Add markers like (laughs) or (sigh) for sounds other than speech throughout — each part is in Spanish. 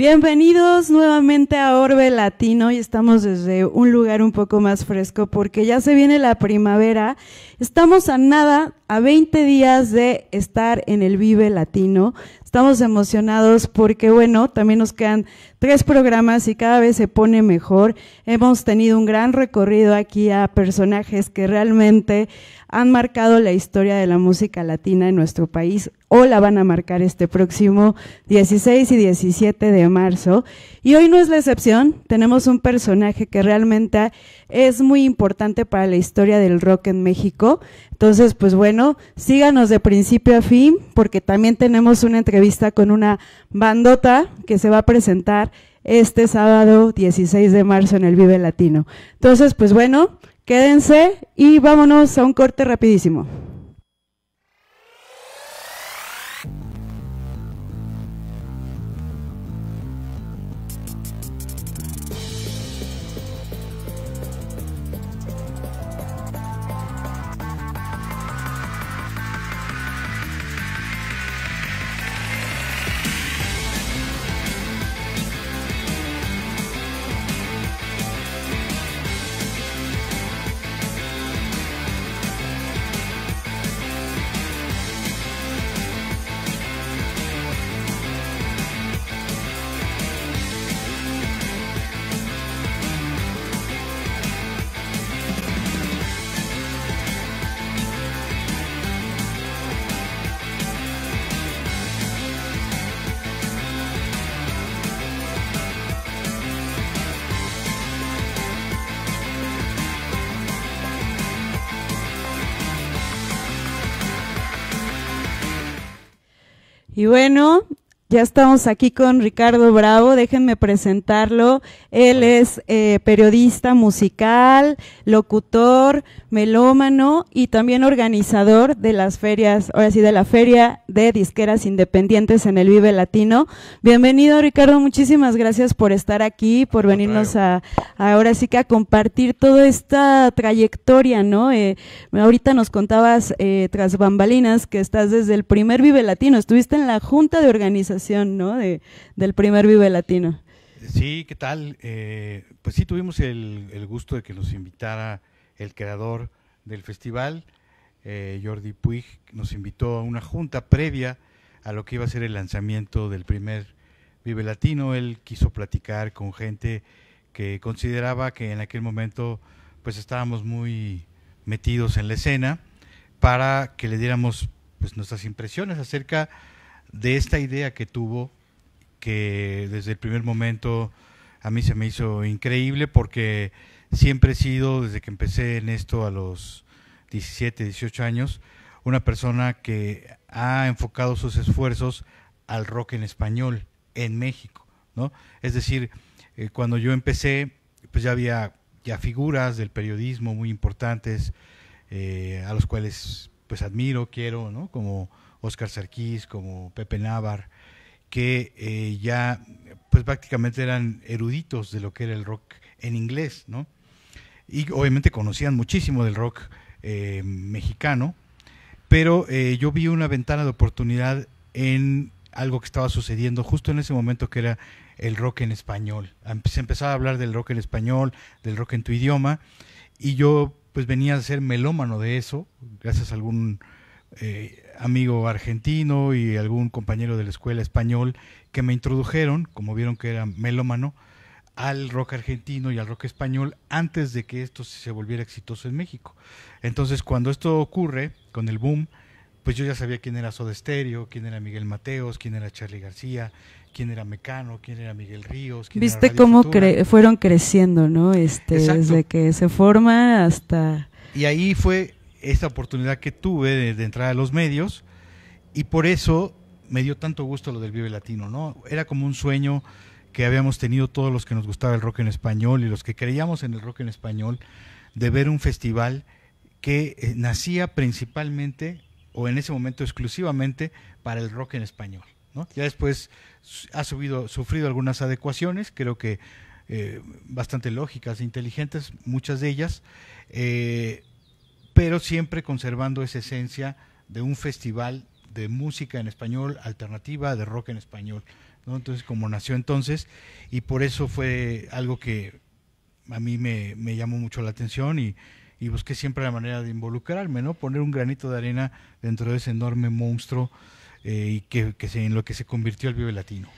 Bienvenidos nuevamente a Orbe Latino y estamos desde un lugar un poco más fresco porque ya se viene la primavera. Estamos a nada, a 20 días de estar en el Vive Latino. Estamos emocionados porque, bueno, también nos quedan tres programas y cada vez se pone mejor. Hemos tenido un gran recorrido aquí a personajes que realmente han marcado la historia de la música latina en nuestro país o la van a marcar este próximo 16 y 17 de marzo. Y hoy no es la excepción, tenemos un personaje que realmente es muy importante para la historia del rock en México. Entonces, pues bueno, síganos de principio a fin, porque también tenemos una entrevista con una bandota que se va a presentar este sábado 16 de marzo en el Vive Latino. Entonces, pues bueno, quédense y vámonos a un corte rapidísimo. Y bueno, ya estamos aquí con Ricardo Bravo, déjenme presentarlo. Él es eh, periodista musical, locutor, melómano y también organizador de las ferias, ahora sí, de la Feria de Disqueras Independientes en el Vive Latino. Bienvenido Ricardo, muchísimas gracias por estar aquí, por venirnos a, ahora sí que a compartir toda esta trayectoria, ¿no? Eh, ahorita nos contabas eh, tras bambalinas que estás desde el primer Vive Latino, estuviste en la Junta de Organización ¿no? De, del primer Vive Latino. Sí, ¿qué tal? Eh, pues sí, tuvimos el, el, gusto de que nos invitara el creador del festival, eh, Jordi Puig, nos invitó a una junta previa a lo que iba a ser el lanzamiento del primer Vive Latino. Él quiso platicar con gente que consideraba que en aquel momento pues estábamos muy metidos en la escena para que le diéramos pues nuestras impresiones acerca de de esta idea que tuvo, que desde el primer momento a mí se me hizo increíble porque siempre he sido, desde que empecé en esto a los 17, 18 años, una persona que ha enfocado sus esfuerzos al rock en español en México, ¿no? Es decir, eh, cuando yo empecé, pues ya había ya figuras del periodismo muy importantes eh, a los cuales pues admiro, quiero, ¿no? Como Oscar Sarquís, como Pepe Navar, que eh, ya pues prácticamente eran eruditos de lo que era el rock en inglés, ¿no? Y obviamente conocían muchísimo del rock eh, mexicano, pero eh, yo vi una ventana de oportunidad en algo que estaba sucediendo justo en ese momento que era el rock en español. Se empezaba a hablar del rock en español, del rock en tu idioma, y yo pues venía a ser melómano de eso, gracias a algún amigo argentino y algún compañero de la escuela español que me introdujeron, como vieron que era melómano, al rock argentino y al rock español antes de que esto se volviera exitoso en México. Entonces, cuando esto ocurre, con el boom, pues yo ya sabía quién era Soda quién era Miguel Mateos, quién era Charlie García, quién era Mecano, quién era Miguel Ríos. Viste cómo cre fueron creciendo, ¿no? Este, desde que se forma hasta... Y ahí fue esta oportunidad que tuve de, entrar a los medios y por eso me dio tanto gusto lo del Vive Latino, ¿no? Era como un sueño que habíamos tenido todos los que nos gustaba el rock en español y los que creíamos en el rock en español, de ver un festival que eh, nacía principalmente o en ese momento exclusivamente para el rock en español. Ya después ha subido, sufrido algunas adecuaciones, creo que eh, bastante lógicas e inteligentes, muchas de ellas, eh, pero siempre conservando esa esencia de un festival de música en español, alternativa, de rock en español. Entonces, como nació entonces, y por eso fue algo que a mí me, llamó mucho la atención y, busqué siempre la manera de involucrarme, ¿no? Poner un granito de arena dentro de ese enorme monstruo eh, y que, en lo que se convirtió el Vive Latino.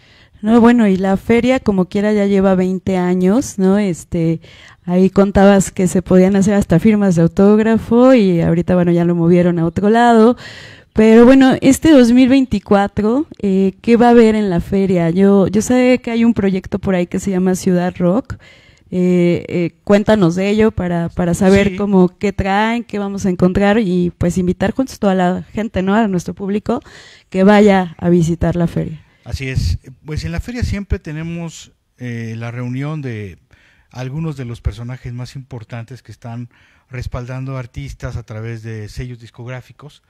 No, bueno, y la feria como quiera ya lleva 20 años, ¿no? Este, ahí contabas que se podían hacer hasta firmas de autógrafo y ahorita, bueno, ya lo movieron a otro lado. Pero bueno, este 2024, eh, ¿qué va a haber en la feria? Yo, yo sé que hay un proyecto por ahí que se llama Ciudad Rock. Eh, eh, cuéntanos de ello para, para saber cómo qué traen, qué vamos a encontrar y pues invitar juntos toda la gente, ¿no? A nuestro público que vaya a visitar la feria. Así es. Pues en la feria siempre tenemos eh, la reunión de algunos de los personajes más importantes que están respaldando artistas a través de sellos discográficos.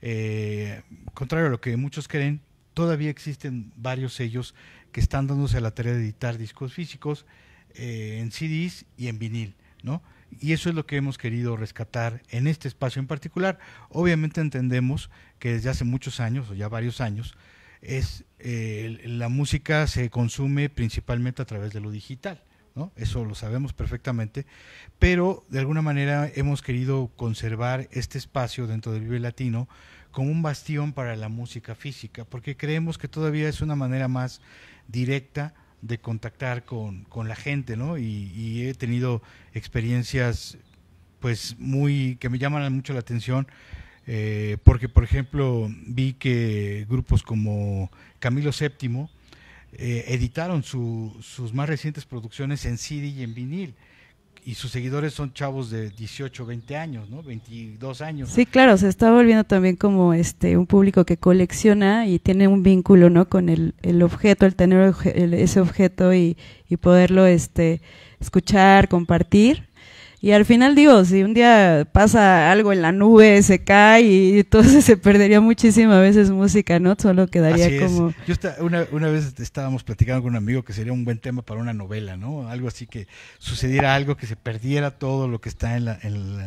Eh, contrario a lo que muchos creen, todavía existen varios sellos que están dándose a la tarea de editar discos físicos eh, en CDs y en vinil, ¿no? Y eso es lo que hemos querido rescatar en este espacio en particular. Obviamente entendemos que desde hace muchos años, o ya varios años, es eh, la música se consume principalmente a través de lo digital, ¿no? Eso lo sabemos perfectamente, pero de alguna manera hemos querido conservar este espacio dentro del Vive Latino como un bastión para la música física, porque creemos que todavía es una manera más directa de contactar con, con la gente, ¿no? Y, y he tenido experiencias, pues, muy, que me llaman mucho la atención, eh, porque, por ejemplo, vi que grupos como Camilo VII eh, editaron sus más recientes producciones en CD y en vinil. Y sus seguidores son chavos de 18, 20 años, ¿no? 22 años. Sí, claro, se está volviendo también como este un público que colecciona y tiene un vínculo, ¿no? Con el, objeto, el tener ese objeto y, y poderlo este escuchar, compartir y al final digo, si un día pasa algo en la nube, se cae y entonces (laughs) se perdería muchísimas veces música, ¿no? Solo quedaría como... Es. Yo una, una, vez estábamos platicando con un amigo que sería un buen tema para una novela, ¿no? Algo así que sucediera algo, que se perdiera todo lo que está en, en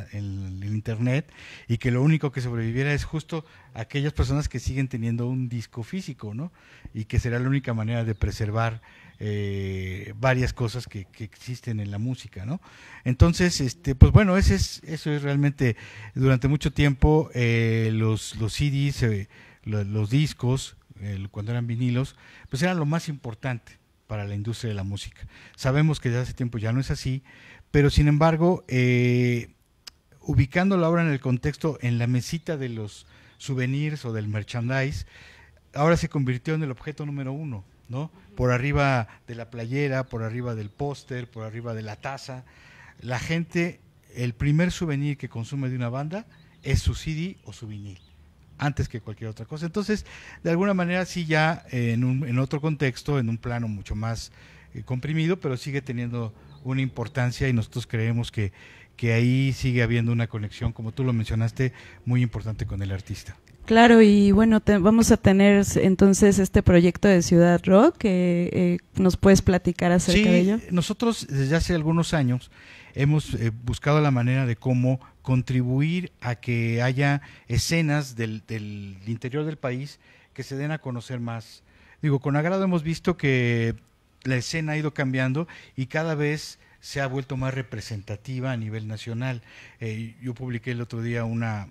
el Internet y que lo único que sobreviviera es justo aquellas personas que siguen teniendo un disco físico, ¿no? Y que será la única manera de preservar eh, varias cosas que, existen en la música, ¿no? Entonces, este, pues bueno, ese es, eso es realmente durante mucho tiempo eh, los, los CDs, eh, los, los, discos, cuando eran vinilos, pues eran lo más importante para la industria de la música. Sabemos que desde hace tiempo ya no es así, pero sin embargo, eh, ubicándolo ahora en el contexto, en la mesita de los souvenirs o del merchandise, ahora se convirtió en el objeto número uno, ¿no? por arriba de la playera, por arriba del póster, por arriba de la taza. La gente, el primer souvenir que consume de una banda es su CD o su vinil, antes que cualquier otra cosa. Entonces, de alguna manera sí ya en, otro contexto, en un plano mucho más eh, comprimido, pero sigue teniendo una importancia y nosotros creemos que, que ahí sigue habiendo una conexión, como tú lo mencionaste, muy importante con el artista. Claro, y bueno, vamos a tener entonces este proyecto de Ciudad Rock. que eh, ¿Nos puedes platicar acerca de ello? Nosotros desde hace algunos años hemos eh, buscado la manera de cómo contribuir a que haya escenas del, interior del país que se den a conocer más. Digo, con agrado hemos visto que la escena ha ido cambiando y cada vez se ha vuelto más representativa a nivel nacional. Eh, yo publiqué el otro día una,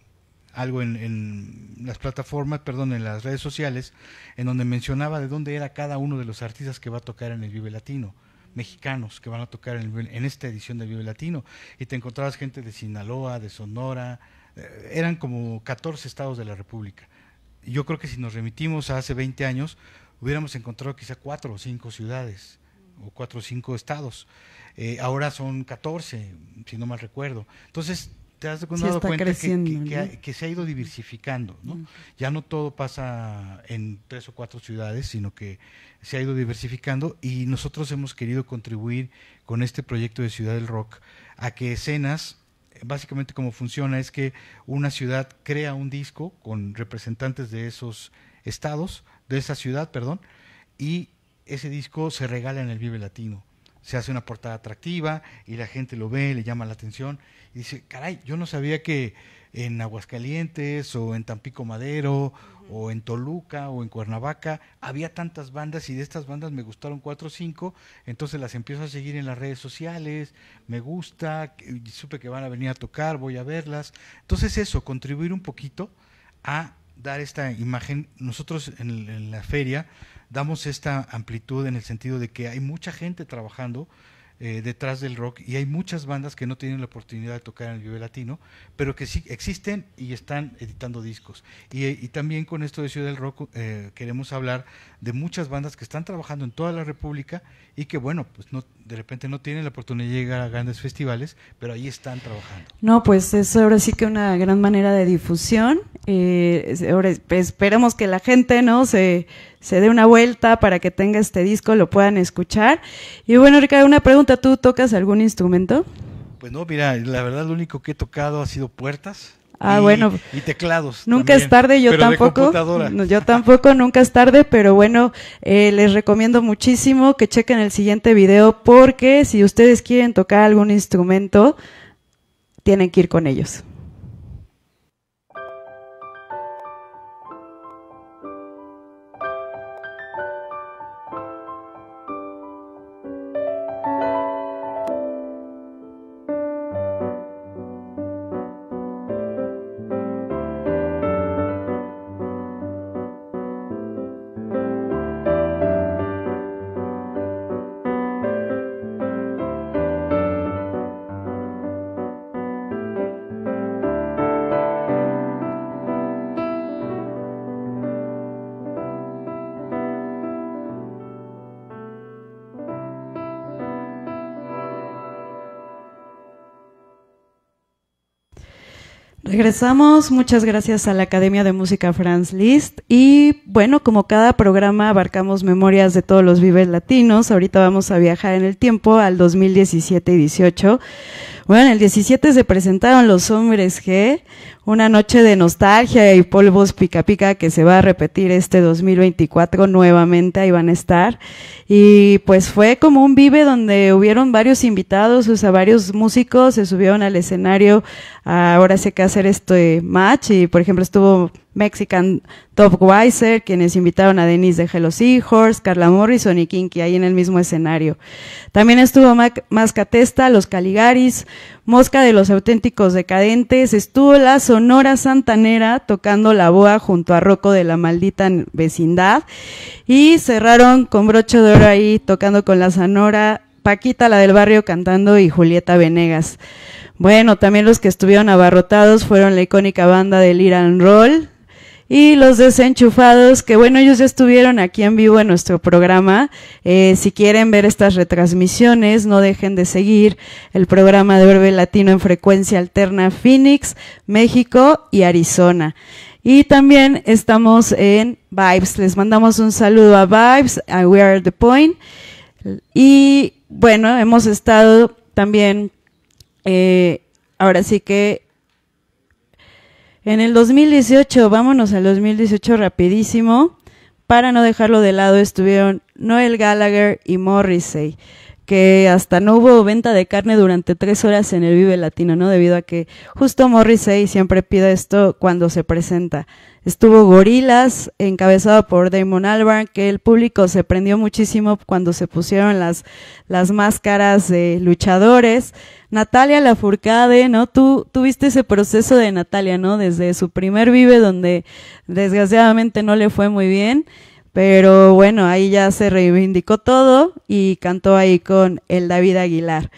algo en, las plataformas, perdón, en las redes sociales, en donde mencionaba de dónde era cada uno de los artistas que va a tocar en el Vive Latino mexicanos que van a tocar en, esta edición del Vive Latino y te encontrabas gente de Sinaloa, de Sonora, eh, eran como 14 estados de la República. Yo creo que si nos remitimos a hace 20 años, hubiéramos encontrado quizá cuatro o cinco ciudades o cuatro o cinco estados. Eh, ahora son 14, si no mal recuerdo. Entonces, te has cuenta que, se ha ido diversificando, ¿no? Ya no todo pasa en tres o cuatro ciudades, sino que se ha ido diversificando y nosotros hemos querido contribuir con este proyecto de Ciudad del Rock a que escenas, básicamente como funciona es que una ciudad crea un disco con representantes de esos estados, de esa ciudad, perdón, y ese disco se regala en el Vive Latino se hace una portada atractiva y la gente lo ve, le llama la atención y dice, caray, yo no sabía que en Aguascalientes o en Tampico Madero o en Toluca o en Cuernavaca había tantas bandas y de estas bandas me gustaron cuatro o cinco, entonces las empiezo a seguir en las redes sociales, me gusta, supe que van a venir a tocar, voy a verlas. Entonces eso, contribuir un poquito a dar esta imagen. Nosotros en la feria damos esta amplitud en el sentido de que hay mucha gente trabajando eh, detrás del rock y hay muchas bandas que no tienen la oportunidad de tocar en el Vive latino, pero que sí existen y están editando discos. Y, eh, también con esto de Ciudad del Rock eh, queremos hablar de muchas bandas que están trabajando en toda la República y que, bueno, pues no, de repente no tienen la oportunidad de llegar a grandes festivales, pero ahí están trabajando. No, pues es ahora sí que una gran manera de difusión. Eh, ahora esperemos que la gente no se, se dé una vuelta para que tenga este disco, lo puedan escuchar. Y bueno, Ricardo, una pregunta, ¿tú tocas algún instrumento? Pues no, mira, la verdad lo único que he tocado ha sido puertas. Ah, bueno. Y teclados. Nunca es tarde, yo tampoco. yo tampoco, nunca es tarde, pero bueno, eh, les recomiendo muchísimo que chequen el siguiente video porque si ustedes quieren tocar algún instrumento, tienen que ir con ellos. Regresamos, muchas gracias a la Academia de Música Franz Liszt y bueno, como cada programa abarcamos memorias de todos los vives latinos, ahorita vamos a viajar en el tiempo al 2017 y 18 bueno, el 17 se presentaron los hombres G, una noche de nostalgia y polvos pica pica que se va a repetir este 2024 nuevamente, ahí van a estar. Y pues fue como un vive donde hubieron varios invitados, o sea, varios músicos se subieron al escenario, ahora sé qué hacer este match y por ejemplo estuvo Mexican Top Weiser, quienes invitaron a Denise de Hello Seahorse, Carla Morrison y Kinky ahí en el mismo escenario. También estuvo Mascatesta, Los Caligaris, Mosca de los Auténticos Decadentes, estuvo la Sonora Santanera tocando la boa junto a Rocco de la Maldita Vecindad y cerraron con broche de oro ahí tocando con la Sonora Paquita, la del barrio cantando y Julieta Venegas. Bueno, también los que estuvieron abarrotados fueron la icónica banda del and Roll, y los desenchufados, que bueno, ellos ya estuvieron aquí en vivo en nuestro programa. Eh, si quieren ver estas retransmisiones, no dejen de seguir el programa de Verbe Latino en frecuencia alterna Phoenix, México y Arizona. Y también estamos en Vibes. Les mandamos un saludo a Vibes, a We Are the Point. Y bueno, hemos estado también, eh, ahora sí que en el 2018, vámonos al 2018 rapidísimo. Para no dejarlo de lado estuvieron Noel Gallagher y Morrissey que hasta no hubo venta de carne durante tres horas en el Vive Latino, ¿no? Debido a que justo Morrissey siempre pide esto cuando se presenta. Estuvo Gorilas, encabezado por Damon Albarn, que el público se prendió muchísimo cuando se pusieron las, las máscaras de luchadores. Natalia Lafourcade, ¿no? Tú tuviste ese proceso de Natalia, ¿no? Desde su primer Vive, donde desgraciadamente no le fue muy bien. Pero bueno, ahí ya se reivindicó todo y cantó ahí con el David Aguilar.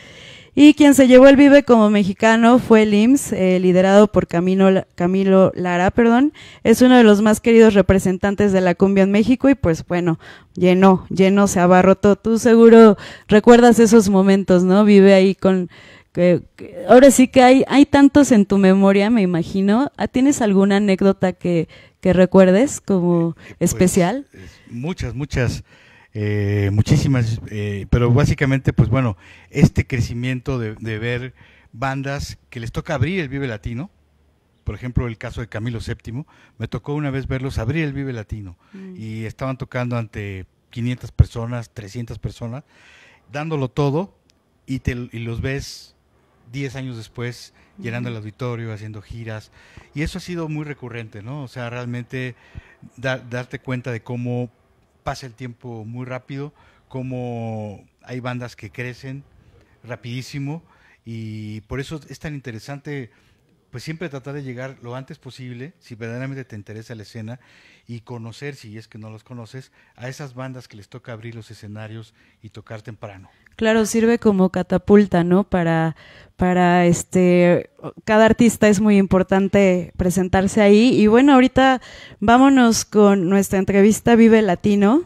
Y quien se llevó el Vive como mexicano fue el IMSS, eh, liderado por Camilo, Camilo Lara, perdón. Es uno de los más queridos representantes de la cumbia en México y pues bueno, llenó, llenó, se abarrotó. Tú seguro recuerdas esos momentos, ¿no? Vive ahí con... ahora sí que hay, hay tantos en tu memoria, me imagino. Ah, ¿Tienes alguna anécdota que, que recuerdes como pues, especial? muchas, muchas, eh, muchísimas, eh, pero básicamente, pues bueno, este crecimiento de, ver bandas que les toca abrir el Vive Latino, por ejemplo, el caso de Camilo VII, me tocó una vez verlos abrir el Vive Latino mm. y estaban tocando ante 500 personas, 300 personas, dándolo todo y, te, y los ves 10 años después llenando el auditorio, haciendo giras. Y eso ha sido muy recurrente, ¿no? O sea, realmente darte cuenta de cómo pasa el tiempo muy rápido, cómo hay bandas que crecen rapidísimo y por eso es tan interesante pues siempre tratar de llegar lo antes posible, si verdaderamente te interesa la escena, y conocer, si es que no los conoces, a esas bandas que les toca abrir los escenarios y tocar temprano. Claro, sirve como catapulta, ¿no? Para, para este, cada artista es muy importante presentarse ahí. Y bueno, ahorita vámonos con nuestra entrevista Vive Latino.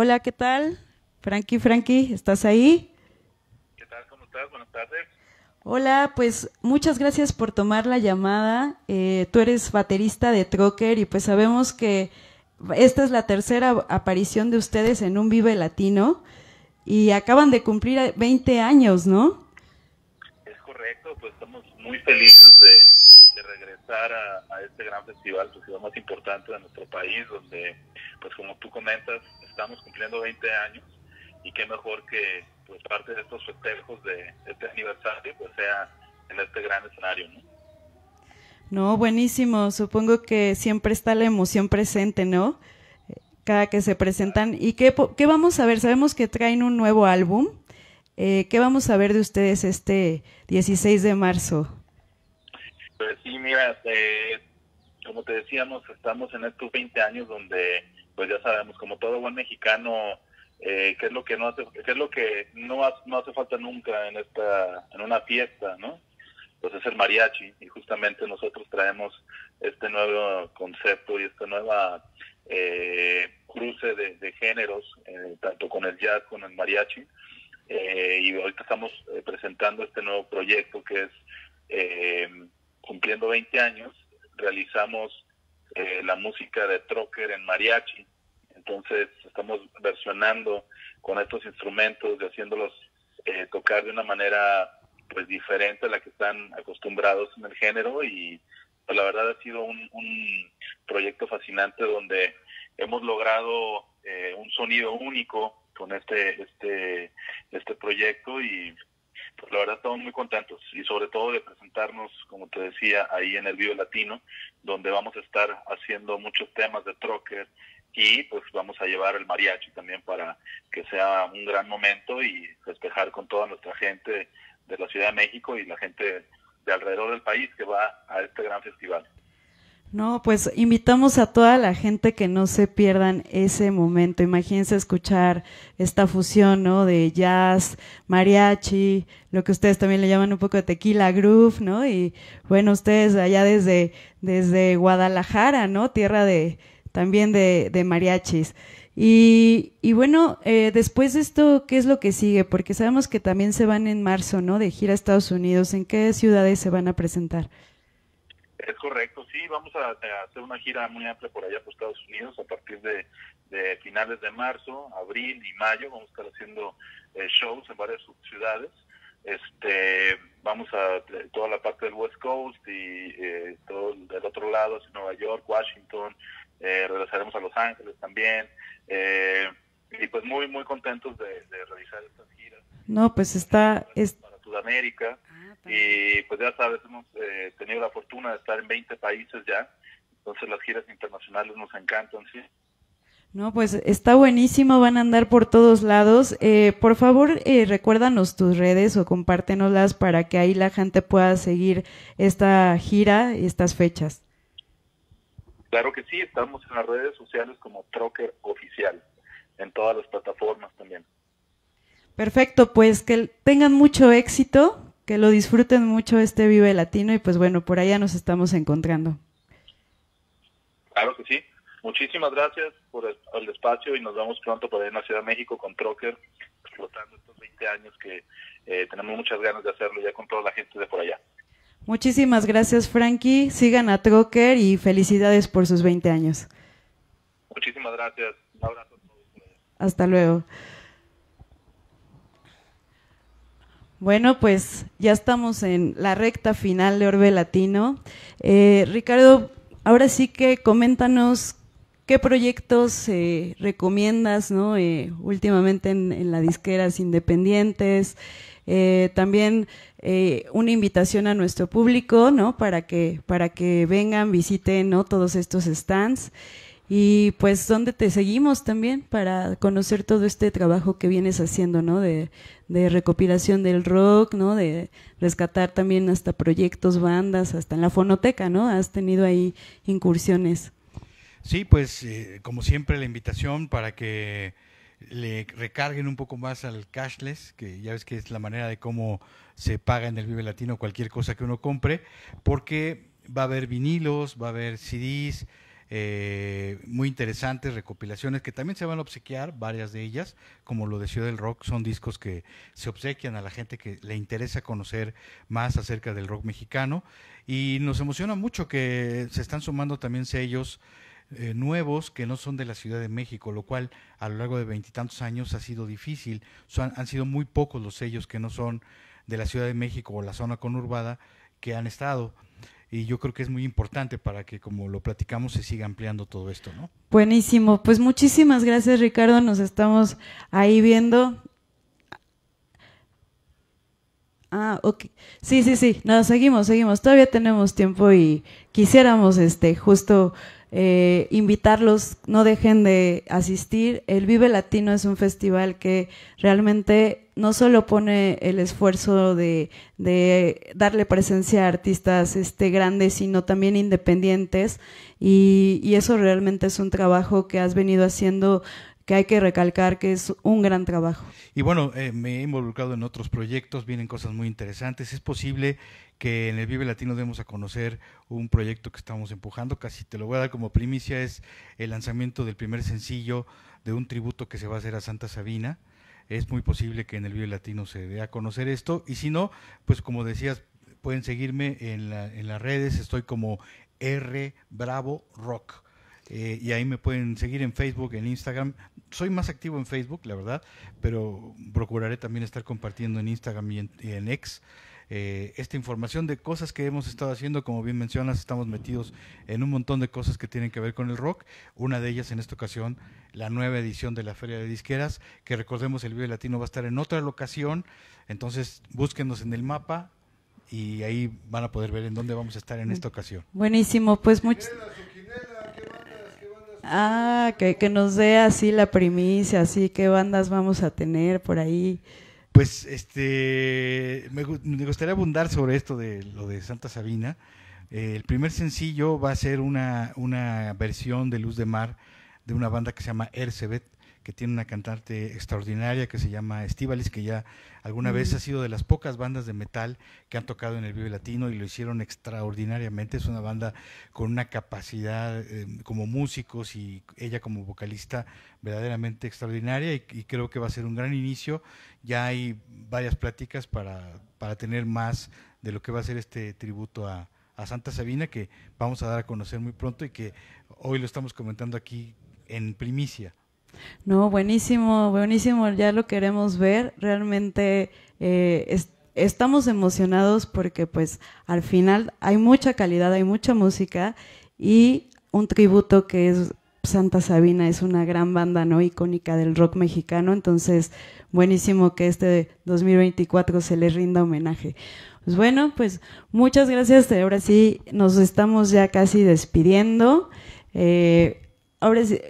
Hola, ¿qué tal? Frankie, Frankie, ¿estás ahí? ¿Qué tal? ¿Cómo estás? Buenas tardes. Hola, pues muchas gracias por tomar la llamada. Eh, tú eres baterista de Trocker y pues sabemos que esta es la tercera aparición de ustedes en un Vive Latino y acaban de cumplir 20 años, ¿no? Es correcto, pues estamos muy felices regresar a, este gran festival, festival más importante de nuestro país, donde, pues como tú comentas, estamos cumpliendo 20 años y qué mejor que pues, parte de estos festejos de este aniversario pues sea en este gran escenario, ¿no? No, buenísimo. Supongo que siempre está la emoción presente, ¿no? Cada que se presentan. ¿Y qué, vamos a ver? Sabemos que traen un nuevo álbum. Eh, ¿Qué vamos a ver de ustedes este 16 de marzo? Pues sí, mira, este, como te decíamos, estamos en estos 20 años donde, pues ya sabemos, como todo buen mexicano, eh, qué es lo que no hace, qué es lo que no, no hace falta nunca en esta, en una fiesta, ¿no? Pues es el mariachi y justamente nosotros traemos este nuevo concepto y este nueva eh, cruce de, géneros, eh, tanto con el jazz, con el mariachi. y ahorita estamos presentando este nuevo proyecto que es cumpliendo 20 años, realizamos eh, la música de Trocker en mariachi. Entonces estamos versionando con estos instrumentos y haciéndolos eh, tocar de una manera pues diferente a la que están acostumbrados en el género y pues, la verdad ha sido un, proyecto fascinante donde hemos logrado eh, un sonido único con este este este proyecto y la verdad estamos muy contentos y sobre todo de presentarnos, como te decía, ahí en el Vivo Latino, donde vamos a estar haciendo muchos temas de trocker y pues vamos a llevar el mariachi también para que sea un gran momento y festejar con toda nuestra gente de la Ciudad de México y la gente de alrededor del país que va a este gran festival. No, pues invitamos a toda la gente que no se pierdan ese momento. Imagínense escuchar esta fusión, ¿no? De jazz, mariachi, lo que ustedes también le llaman un poco de tequila groove, ¿no? Y bueno, ustedes allá desde, desde Guadalajara, ¿no? Tierra de, también de, de mariachis. Y, y bueno, eh, después de esto, ¿qué es lo que sigue? Porque sabemos que también se van en marzo, ¿no? De gira a Estados Unidos. ¿En qué ciudades se van a presentar? Es correcto, sí, vamos a, hacer una gira muy amplia por allá por Estados Unidos a partir de, finales de marzo, abril y mayo. Vamos a estar haciendo eh, shows en varias ciudades. Este, vamos a eh, toda la parte del West Coast y eh, todo del otro lado, Nueva York, Washington. regresaremos a Los Ángeles también. y pues muy, muy contentos de, realizar estas giras. No, pues está... Para Sudamérica. Y eh, pues ya sabes, hemos eh, tenido la fortuna de estar en 20 países ya, entonces las giras internacionales nos encantan, sí. No, pues está buenísimo, van a andar por todos lados. Eh, por favor, eh, recuérdanos tus redes o compártenoslas para que ahí la gente pueda seguir esta gira y estas fechas. Claro que sí, estamos en las redes sociales como Trocker Oficial, en todas las plataformas también. Perfecto, pues que tengan mucho éxito que lo disfruten mucho este Vive Latino y pues bueno, por allá nos estamos encontrando. Claro que sí. Muchísimas gracias por el, espacio y nos vemos pronto por ahí en la Ciudad de México con Trocker, explotando estos 20 años que eh, tenemos muchas ganas de hacerlo ya con toda la gente de por allá. Muchísimas gracias Frankie, sigan a Trocker y felicidades por sus 20 años. Muchísimas gracias, un abrazo. a todos. Hasta luego. Bueno, pues ya estamos en la recta final de Orbe Latino. Eh, Ricardo, ahora sí que coméntanos qué proyectos eh, recomiendas, ¿no? Eh, últimamente en, las disqueras independientes. también una invitación a nuestro público, ¿no? Para que, para que vengan, visiten, ¿no? Todos estos stands. Y pues dónde te seguimos también para conocer todo este trabajo que vienes haciendo, ¿no? De, de recopilación del rock, ¿no? De rescatar también hasta proyectos, bandas, hasta en la fonoteca, ¿no? Has tenido ahí incursiones. Sí, pues eh, como siempre la invitación para que le recarguen un poco más al cashless, que ya ves que es la manera de cómo se paga en el Vive Latino cualquier cosa que uno compre, porque va a haber vinilos, va a haber CDs, eh, muy interesantes, recopilaciones que también se van a obsequiar, varias de ellas, como lo de Ciudad del Rock, son discos que se obsequian a la gente que le interesa conocer más acerca del rock mexicano. Y nos emociona mucho que se están sumando también sellos. Eh, nuevos que no son de la Ciudad de México, lo cual a lo largo de veintitantos años ha sido difícil. han sido muy pocos los sellos que no son de la Ciudad de México o la zona conurbada que han estado y yo creo que es muy importante para que, como lo platicamos, se siga ampliando todo esto, ¿no? Buenísimo, pues muchísimas gracias Ricardo, nos estamos ahí viendo. Ah, ok. Sí, sí, sí. No, seguimos, seguimos. Todavía tenemos tiempo y quisiéramos este justo eh, invitarlos, no dejen de asistir. El Vive Latino es un festival que realmente no solo pone el esfuerzo de, darle presencia a artistas este, grandes, sino también independientes. Y, y eso realmente es un trabajo que has venido haciendo que hay que recalcar que es un gran trabajo. Y bueno, eh, me he involucrado en otros proyectos, vienen cosas muy interesantes. Es posible que en el Vive Latino demos a conocer un proyecto que estamos empujando, casi te lo voy a dar como primicia, es el lanzamiento del primer sencillo de un tributo que se va a hacer a Santa Sabina. Es muy posible que en el Vive Latino se dé a conocer esto, y si no, pues como decías, pueden seguirme en, la, las redes, estoy como R Bravo Rock. Eh, y ahí me pueden seguir en Facebook, en Instagram. Soy más activo en Facebook, la verdad, pero procuraré también estar compartiendo en Instagram y en, y en X eh, esta información de cosas que hemos estado haciendo. Como bien mencionas, estamos metidos en un montón de cosas que tienen que ver con el rock. Una de ellas, en esta ocasión, la nueva edición de la Feria de Disqueras, que recordemos el Vivo Latino va a estar en otra locación. Entonces, búsquenos en el mapa y ahí van a poder ver en dónde vamos a estar en esta ocasión. Buenísimo, pues muchas... Ah, que, que nos dé así la primicia, así qué bandas vamos a tener por ahí pues este, me, gustaría abundar sobre esto de lo de Santa Sabina. Eh, el primer sencillo va a ser una, una versión de Luz de Mar de una banda que se llama Ercebet que tiene una cantante extraordinaria que se llama Estivalis, que ya alguna vez ha sido de las pocas bandas de metal que han tocado en el Vive Latino y lo hicieron extraordinariamente. Es una banda con una capacidad eh, como músicos y ella como vocalista verdaderamente extraordinaria y, creo que va a ser un gran inicio. Ya hay varias pláticas para, tener más de lo que va a ser este tributo a, a Santa Sabina que vamos a dar a conocer muy pronto y que hoy lo estamos comentando aquí en primicia. No, buenísimo, buenísimo, ya lo queremos ver. Realmente eh, estamos emocionados porque pues al final hay mucha calidad, hay mucha música y un tributo que es Santa Sabina, es una gran banda no icónica del rock mexicano, entonces buenísimo que este 2024 se le rinda homenaje. Pues bueno, pues muchas gracias, ahora sí nos estamos ya casi despidiendo. Eh, ahora sí,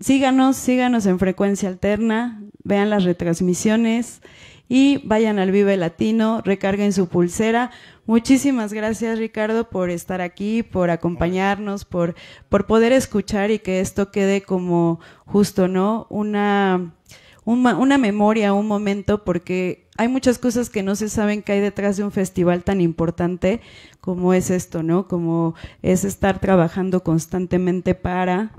síganos, síganos en frecuencia alterna, vean las retransmisiones y vayan al Vive Latino, recarguen su pulsera. Muchísimas gracias Ricardo por estar aquí, por acompañarnos, por, por poder escuchar y que esto quede como justo, ¿no? Una, una, una memoria, un momento, porque hay muchas cosas que no se saben que hay detrás de un festival tan importante como es esto, ¿no? Como es estar trabajando constantemente para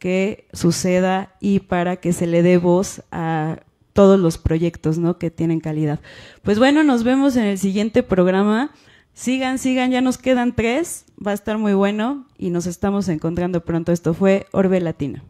que suceda y para que se le dé voz a todos los proyectos ¿no? que tienen calidad. Pues bueno, nos vemos en el siguiente programa. Sigan, sigan, ya nos quedan tres, va a estar muy bueno y nos estamos encontrando pronto. Esto fue Orbe Latina.